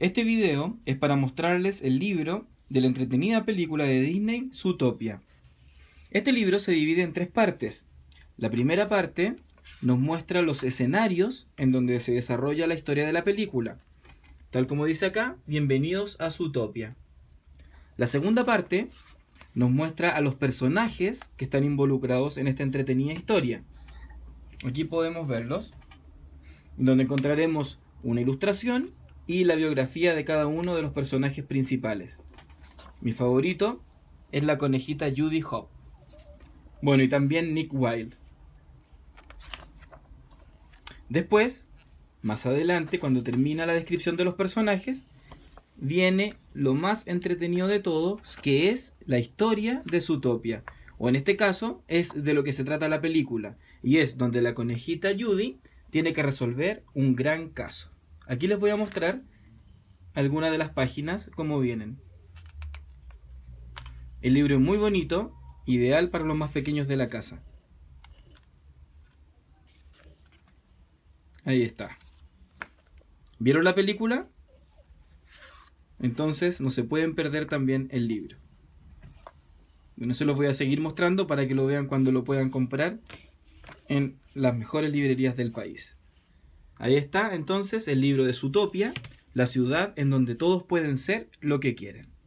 Este video es para mostrarles el libro de la entretenida película de Disney, Zootopia. Este libro se divide en tres partes. La primera parte nos muestra los escenarios en donde se desarrolla la historia de la película. Tal como dice acá, bienvenidos a Zootopia. La segunda parte nos muestra a los personajes que están involucrados en esta entretenida historia. Aquí podemos verlos, donde encontraremos una ilustración y la biografía de cada uno de los personajes principales. Mi favorito es la conejita Judy Hop. Bueno, y también Nick Wilde. Después, más adelante, cuando termina la descripción de los personajes, viene lo más entretenido de todos que es la historia de Zootopia. O en este caso, es de lo que se trata la película. Y es donde la conejita Judy tiene que resolver un gran caso. Aquí les voy a mostrar algunas de las páginas como vienen. El libro es muy bonito, ideal para los más pequeños de la casa. Ahí está. ¿Vieron la película? Entonces no se pueden perder también el libro. Bueno, se los voy a seguir mostrando para que lo vean cuando lo puedan comprar en las mejores librerías del país. Ahí está entonces el libro de Zootopia, la ciudad en donde todos pueden ser lo que quieren.